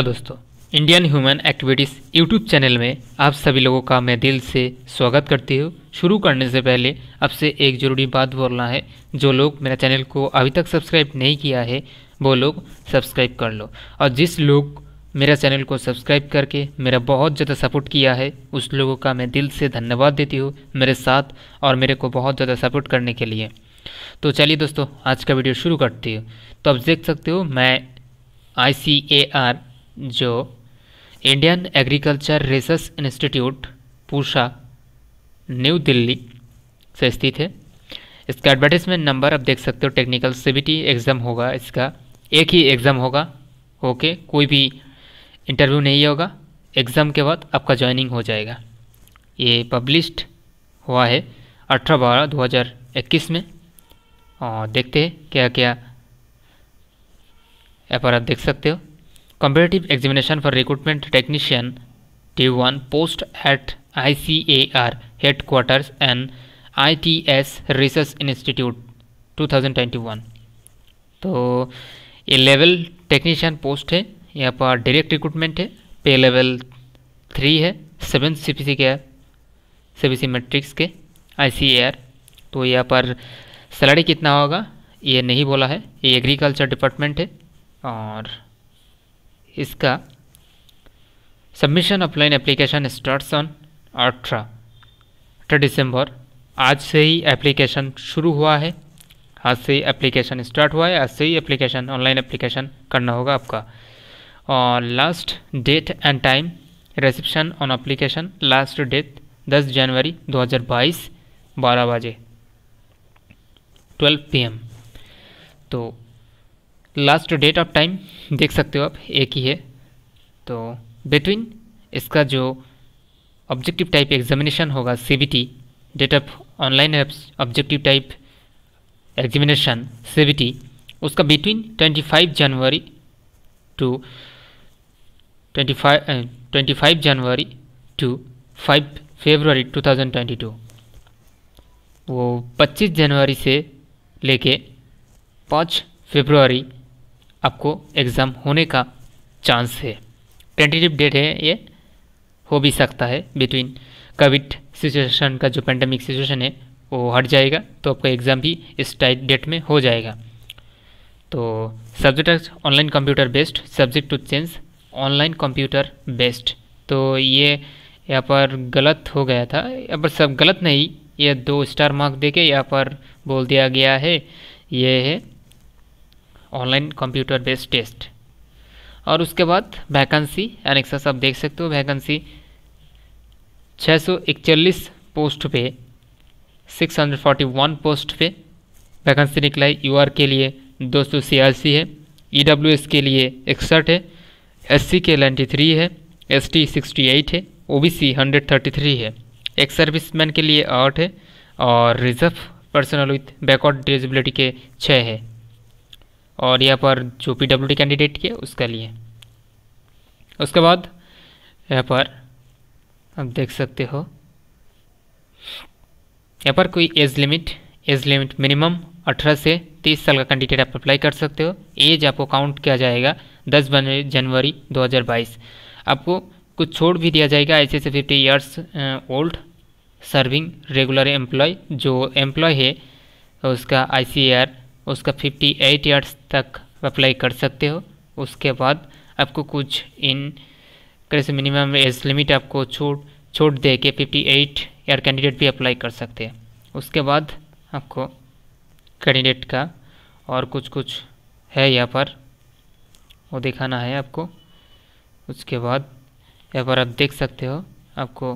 तो दोस्तों Indian human activities YouTube channel में आप सभी लोगों का मैं दिल से स्वागत करती हूँ शुरू करने से पहले आपसे एक ज़रूरी बात बोलना है जो लोग मेरा चैनल को अभी तक सब्सक्राइब नहीं किया है वो लोग सब्सक्राइब कर लो और जिस लोग मेरा चैनल को सब्सक्राइब करके मेरा बहुत ज़्यादा सपोर्ट किया है उस लोगों का मैं दिल से धन्यवाद देती हूँ मेरे साथ और मेरे को बहुत ज़्यादा सपोर्ट करने के लिए तो चलिए दोस्तों आज का वीडियो शुरू करती हूँ तो आप देख सकते हो मैं आई सी ए आर जो Indian agriculture research institute Pusa New Delhi से स्थित है इसका एडवर्टाइजमेंट नंबर आप देख सकते हो टेक्निकल सीबीटी एग्ज़ाम होगा इसका एक ही एग्ज़ाम होगा ओके कोई भी इंटरव्यू नहीं होगा एग्ज़ाम के बाद आपका ज्वाइनिंग हो जाएगा ये पब्लिश्ड हुआ है अठारह बारह दो हज़ार इक्कीस में और देखते हैं क्या क्या यहाँ पर आप देख सकते हो for recruitment technician T one post at C A R headquarters and I T S research institute two thousand twenty one तो ये लेवल टेक्नीशियन पोस्ट है यहाँ पर डायरेक्ट रिक्रूटमेंट है पे लेवल थ्री है सेवन सी पी सी के C P सी matrix के आई C A are तो यहाँ पर सैलरी कितना होगा ये नहीं बोला है ये एग्रीकल्चर डिपार्टमेंट है और इसका submission offline application starts on अठारह अठारह दिसंबर आज से ही एप्लीकेशन शुरू हुआ है आज से ही एप्लीकेशन स्टार्ट हुआ है आज से ही एप्लीकेशन ऑनलाइन एप्लीकेशन करना होगा आपका और last date and time reception on application last date 10 जनवरी 2022 12 बजे 12 पीएम तो लास्ट डेट ऑफ टाइम देख सकते हो आप एक ही है तो बिटवीन इसका जो ऑब्जेक्टिव टाइप एग्जामिनेशन होगा see date of online objective type examination see उसका बिटवीन 25 जनवरी टू 25 25 जनवरी टू 5 फरवरी 2022 वो 25 जनवरी से लेके 5 फरवरी आपको एग्ज़ाम होने का चांस है टेंटेटिव डेट है ये हो भी सकता है बिटवीन कोविड सिचुएशन का जो पेंडेमिक सिचुएशन है वो हट जाएगा तो आपका एग्ज़ाम भी इस टाइट डेट में हो जाएगा तो subject online computer based subject to change online computer based तो ये यहाँ पर गलत हो गया था यहाँ पर सब गलत नहीं ये दो स्टार मार्क देके यहाँ पर बोल दिया गया है ये है ऑनलाइन कंप्यूटर बेस्ड टेस्ट और उसके बाद वैकेंसी एनेक्सस आप देख सकते हो वैकेंसी छः पोस्ट पे 641 पोस्ट पे वैकेंसी निकला है यू के लिए दो सौ है ई के लिए इकसठ है एस सी के नाइन्टी थ्री है एस टी सिक्सटी एट है O B C hundred thirty three है एक मैन के लिए आठ है और reserve personal with backward disability के छः है और यहाँ पर जो पी डब्ल्यू डी कैंडिडेट की है उसका लिए उसके बाद यहाँ पर आप देख सकते हो यहाँ पर कोई age limit age limit minimum 18 से 30 साल का कैंडिडेट आप अप्लाई कर सकते हो एज आपको काउंट किया जाएगा 10 जनवरी 2022 आपको कुछ छोड़ भी दिया जाएगा ऐसे से fifty years old serving regular employ जो एम्प्लॉय है उसका आई सी आर उसका 58 यार्ड्स तक अप्लाई कर सकते हो उसके बाद आपको कुछ इन कैसे मिनिमम एज लिमिट आपको छूट छूट दे के फिफ्टी एट यार कैंडिडेट भी अप्लाई कर सकते हैं उसके बाद आपको कैंडिडेट का और कुछ कुछ है यहाँ पर वो दिखाना है आपको उसके बाद यहाँ पर आप देख सकते हो आपको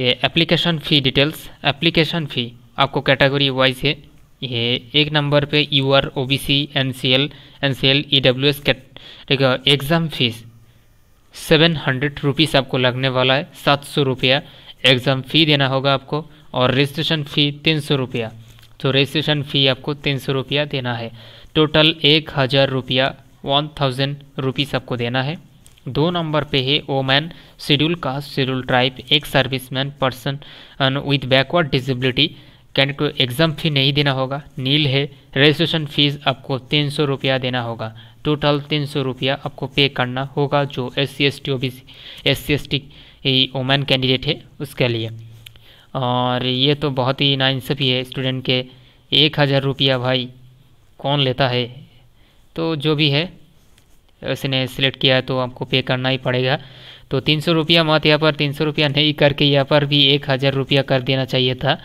ये application fee details application fee आपको कैटेगरी वाइज है ये एक नंबर पे U R O B C N C L N C L E W S देखो exam fees seven hundred rupees आपको लगने वाला है सात सौ रुपया एग्ज़ाम फ़ी देना होगा आपको और रजिस्ट्रेशन फ़ी तीन सौ रुपया तो रजिस्ट्रेशन फ़ी आपको तीन सौ रुपया देना है टोटल एक हज़ार रुपया वन थाउजेंड रुपीज़ आपको देना है दो नंबर पे है woman schedule caste schedule tribe एक serviceman person with backward disability candidate को एग्ज़ाम फ़ी नहीं देना होगा नील है रजिस्ट्रेशन फ़ीस आपको तीन सौ रुपया देना होगा टोटल तीन सौ रुपया आपको पे करना होगा जो S C S T O B C S C S T women candidate है उसके लिए और ये तो बहुत ही नाइंसफी है स्टूडेंट के एक हज़ार रुपया भाई कौन लेता है तो जो भी है उसने सिलेक्ट किया है तो आपको पे करना ही पड़ेगा तो तीन सौ रुपया मत यहाँ पर तीन सौ रुपया नहीं करके यहाँ पर भी एक हज़ार रुपया कर देना चाहिए था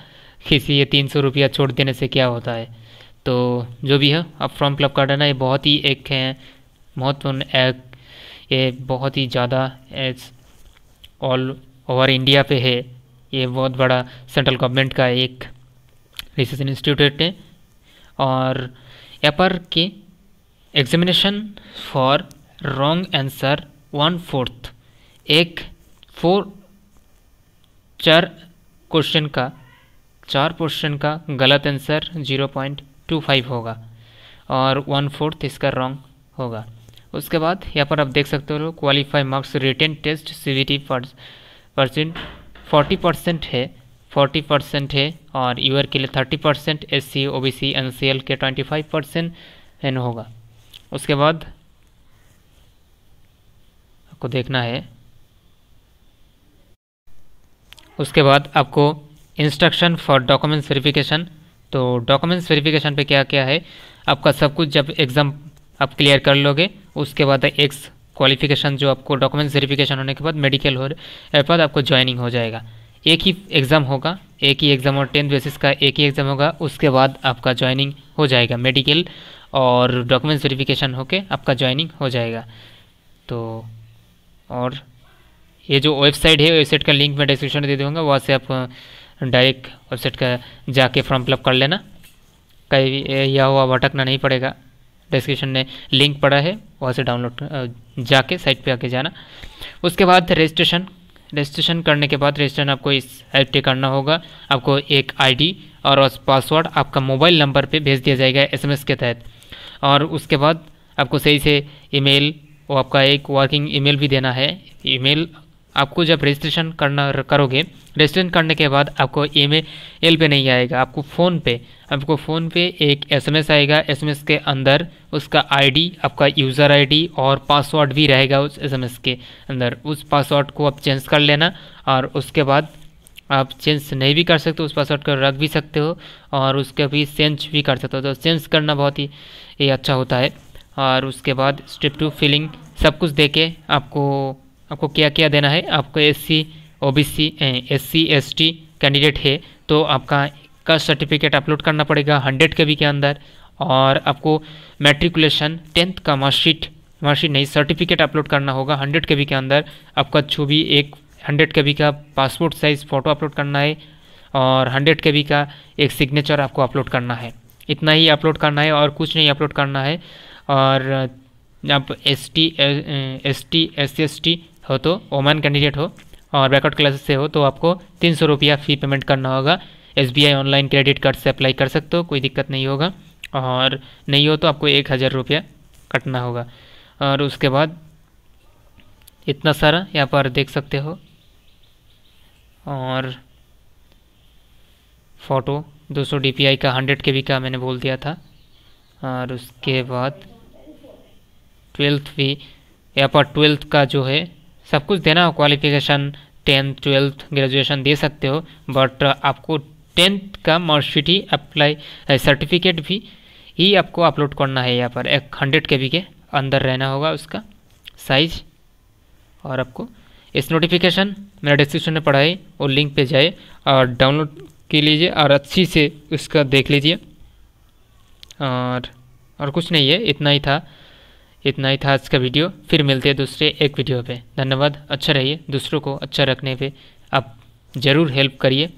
किसी ये तीन सौ रुपया छोड़ देने से क्या होता है तो जो भी है अब फ्रॉम क्लब कार्डन है ये बहुत ही एक है महत्वपूर्ण एक ये बहुत ही ज़्यादा एज ऑल ओवर इंडिया पे है ये बहुत बड़ा सेंट्रल गवर्नमेंट का एक रिसर्च इंस्टीट्यूट है और यहाँ पर के examination for wrong answer one fourth एक फोर चार क्वेश्चन का चार पोर्शन का गलत answer zero point two five होगा और वन फोर्थ इसका रॉन्ग होगा उसके बाद यहाँ पर आप देख सकते हो qualify marks return test C V T percent forty percent है फोर्टी परसेंट है और यूर के लिए thirty percent S C O B C N C L के ट्वेंटी फाइव परसेंट एन होगा उसके बाद आपको देखना है उसके बाद आपको इंस्ट्रक्शन फॉर डॉक्यूमेंट्स वेरिफिकेशन तो डॉक्यूमेंट्स वेरिफिकेशन पे क्या क्या है आपका सब कुछ जब एग्ज़ाम आप क्लियर कर लोगे उसके बाद एक क्वालिफिकेशन जो आपको डॉक्यूमेंट्स वेरिफिकेशन होने के बाद मेडिकल हो के बाद आपको ज्वाइनिंग हो जाएगा एक ही एग्ज़ाम होगा एक ही एग्ज़ाम और टेंथ बेसिस का एक ही एग्ज़ाम होगा उसके बाद आपका ज्वाइनिंग हो जाएगा मेडिकल और डॉक्यूमेंट्स वेरिफिकेशन होके आपका ज्वाइनिंग हो जाएगा तो और ये जो वेबसाइट है वेबसाइट का लिंक मैं डिस्क्रिप्शन में दे दूँगा वहाँ से आप डायरेक्ट वेबसाइट का जाके फॉर्म फिलअप कर लेना कहीं यह हुआ भटकना नहीं पड़ेगा डिस्क्रिप्शन में लिंक पड़ा है वहाँ से डाउनलोड जाके साइट पे आके जाना उसके बाद रजिस्ट्रेशन रजिस्ट्रेशन करने के बाद रजिस्ट्रेशन आपको इस ऐप पे करना होगा आपको एक आईडी और उस पासवर्ड आपका मोबाइल नंबर पे भेज दिया जाएगा एसएमएस के तहत और उसके बाद आपको सही से ईमेल वो आपका एक वर्किंग ईमेल भी देना है ईमेल आपको जब रजिस्ट्रेशन करना करोगे रजिस्ट्रेशन करने के बाद आपको ई एल पे नहीं आएगा आपको फ़ोन पे आपको फ़ोन पे एक एसएमएस आएगा एसएमएस के अंदर उसका आईडी आपका यूज़र आईडी और पासवर्ड भी रहेगा उस एसएमएस के अंदर उस पासवर्ड को आप चेंज कर लेना और उसके बाद आप चेंज नहीं भी कर सकते उस पासवर्ड को रख भी सकते हो और उसके भी चेंज भी कर सकते हो तो चेंज करना बहुत ही ये अच्छा होता है और उसके बाद स्टेप टू फिलिंग सब कुछ दे के आपको आपको क्या क्या देना है आपको S C O B C S C S T candidate है तो आपका का सर्टिफिकेट अपलोड करना पड़ेगा हंड्रेड के बी के अंदर और आपको मेट्रिकुलेशन टेंथ का मार्कशीट मार्कशीट नहीं सर्टिफिकेट अपलोड करना होगा हंड्रेड के बी के अंदर आपका छुबी एक हंड्रेड के बी का पासपोर्ट साइज़ फ़ोटो अपलोड करना है और हंड्रेड के बी का एक सिग्नेचर आपको अपलोड करना है इतना ही अपलोड करना है और कुछ नहीं अपलोड करना है और आप S T S T S S T हो तो ओमान कैंडिडेट हो और बैकआउट क्लासेस से हो तो आपको तीन सौ रुपया फ़ी पेमेंट करना होगा एस ऑनलाइन क्रेडिट कार्ड से अप्लाई कर सकते हो कोई दिक्कत नहीं होगा और नहीं हो तो आपको एक हज़ार रुपया कटना होगा और उसके बाद इतना सारा यहाँ पर देख सकते हो और फ़ोटो 200 आई का हंड्रेड के का मैंने बोल दिया था और उसके बाद ट्वेल्थ भी यहाँ पर ट्वेल्थ का जो है सब कुछ देना हो क्वालिफिकेशन टेंथ ट्वेल्थ ग्रेजुएशन दे सकते हो बट uh, आपको टेंथ का मार्कशीट ही अप्लाई सर्टिफिकेट uh, भी ही आपको अपलोड करना है यहाँ पर एक हंड्रेड के के अंदर रहना होगा उसका साइज और आपको इस नोटिफिकेशन मेरा डिस्क्रिप्शन में पढ़ाई और लिंक पे जाए और डाउनलोड के लीजिए और अच्छी से उसका देख लीजिए और और कुछ नहीं है इतना ही था इतना ही था आज का वीडियो फिर मिलते हैं दूसरे एक वीडियो पे धन्यवाद अच्छा रहिए दूसरों को अच्छा रखने पे आप ज़रूर हेल्प करिए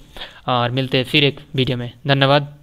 और मिलते हैं फिर एक वीडियो में धन्यवाद